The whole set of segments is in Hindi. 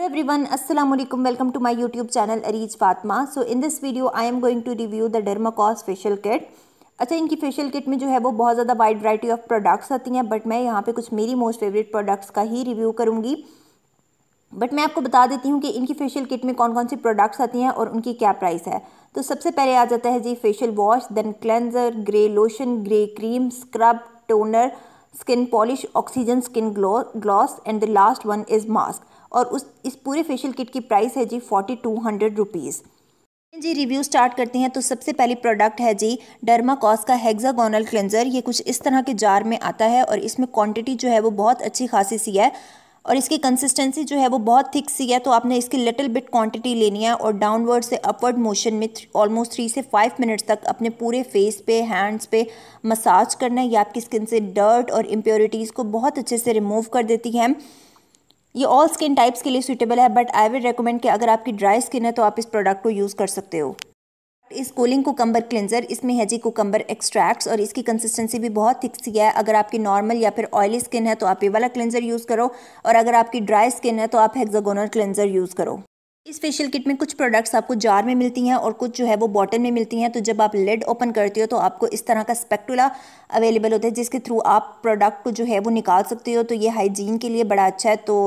हेलो एवरी वन असलम welcome to my YouTube channel Areej Fatma so in this video I am going to review the Dermacos facial kit अच्छा इनकी फेशियल किट में जो है वो बहुत ज़्यादा वाइड वराइटी ऑफ प्रोडक्ट्स आती हैं बट मैं यहाँ पे कुछ मेरी मोस्ट फेवरेट प्रोडक्ट्स का ही रिव्यू करूँगी बट मैं आपको बता देती हूँ कि इनकी फेशियल किट में कौन कौन सी प्रोडक्ट्स आती हैं और उनकी क्या प्राइस है तो सबसे पहले आ जाता है जी facial wash then cleanser gel lotion gel cream scrub toner skin polish oxygen skin gloss and the last one is mask और उस इस पूरे फेशियल किट की प्राइस है जी फोर्टी टू हंड्रेड रुपीज़ जी रिव्यू स्टार्ट करते हैं तो सबसे पहले प्रोडक्ट है जी डर्माकॉस का हेक्सागोनल क्लेंजर ये कुछ इस तरह के जार में आता है और इसमें क्वांटिटी जो है वो बहुत अच्छी खासी सी है और इसकी कंसिस्टेंसी जो है वो बहुत थिक सी है तो आपने इसकी लिटिल बिट क्वांटिटी लेनी है और डाउनवर्ड से अपवर्ड मोशन में ऑलमोस्ट थ्री से फाइव मिनट्स तक अपने पूरे फेस पे हैंड्स पे मसाज करना है ये आपकी स्किन से डर्ट और इम्प्योरिटीज़ को बहुत अच्छे से रिमूव कर देती है ये ऑल स्किन टाइप्स के लिए सूटेबल है बट आई विल रिकमेंड कि अगर आपकी ड्राई स्किन है तो आप इस प्रोडक्ट को यूज़ कर सकते हो इस कोलिंग कोकम्बर क्लिनजर इसमें है जी कोकम्बर एक्सट्रैक्ट्स और इसकी कंसिस्टेंसी भी बहुत थिक सी है अगर आपकी नॉर्मल या फिर ऑयली स्किन है तो आप ये वाला क्लिनजर यूज़ करो और अगर आपकी ड्राई स्किन है तो आप हेक्सागोनल क्लिनजर यूज़ करो इस फेशियल किट में कुछ प्रोडक्ट्स आपको जार में मिलती हैं और कुछ जो है वो बॉटल में मिलती हैं तो जब आप लेड ओपन करते हो तो आपको इस तरह का स्पेक्टुला अवेलेबल होता है जिसके थ्रू आप प्रोडक्ट को जो है वो निकाल सकते हो तो ये हाइजीन के लिए बड़ा अच्छा है तो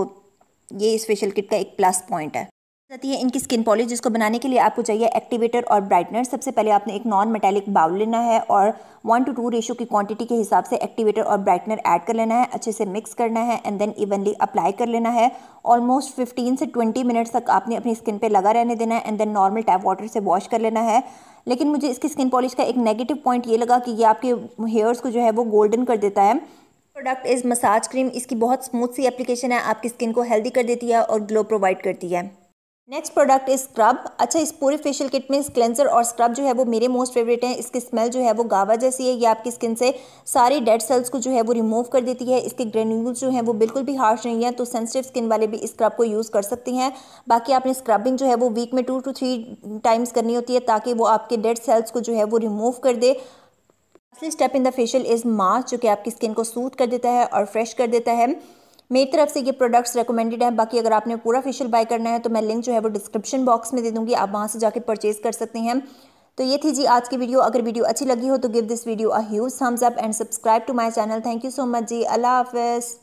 ये इस फेशियल किट का एक प्लस पॉइंट है जाती है इनकी स्किन पॉलिश जिसको बनाने के लिए आपको चाहिए एक्टिवेटर और ब्राइटनर सबसे पहले आपने एक नॉन मेटेलिक बाउल लेना है और वन टू टू रेशो की क्वांटिटी के हिसाब से एक्टिवेटर और ब्राइटनर ऐड कर लेना है अच्छे से मिक्स करना है एंड देन इवनली अप्लाई कर लेना है ऑलमोस्ट 15 से 20 मिनट्स तक आपने अपनी स्किन पे लगा रहने देना है and then normal tap water से वॉश कर लेना है लेकिन मुझे इसकी स्किन पॉलिश का एक नेगेटिव पॉइंट ये लगा कि ये आपके हेयर्स को जो है वो गोल्डन कर देता है प्रोडक्ट इज़ मसाज क्रीम इसकी बहुत स्मूथ सी एप्लीकेशन है आपकी स्किन को हेल्दी कर देती है और ग्लो प्रोवाइड करती है नेक्स्ट प्रोडक्ट इज स्क्रब अच्छा इस पूरे फेशियल किट में क्लेंजर और स्क्रब जो है वो मेरे मोस्ट फेवरेट हैं इसकी स्मेल जो है वो गावा जैसी है ये आपकी स्किन से सारी डेड सेल्स को जो है वो रिमूव कर देती है इसके ग्रेन्यूल्स जो हैं वो बिल्कुल भी हार्श नहीं है तो सेंसिटिव स्किन वाले भी इस स्क्रब को यूज़ कर सकती हैं बाकी आपने स्क्रबिंग जो है वो वीक में टू टू थ्री टाइम्स करनी होती है ताकि वो आपके डेड सेल्स को जो है वो रिमूव कर दे असली step in the facial is mask जो कि आपकी स्किन को सूथ कर देता है और फ्रेश कर देता है मेरी तरफ से ये प्रोडक्ट्स रिकमेंडेड हैं बाकी अगर आपने पूरा फेशियल बाय करना है तो मैं लिंक जो है वो डिस्क्रिप्शन बॉक्स में दे दूँगी आप वहाँ से जाकर परचेज़ कर सकते हैं तो ये थी जी आज की वीडियो अगर वीडियो अच्छी लगी हो तो give this video a huge thumbs up and subscribe to my channel thank you so much जी अल्लाह हाफिज़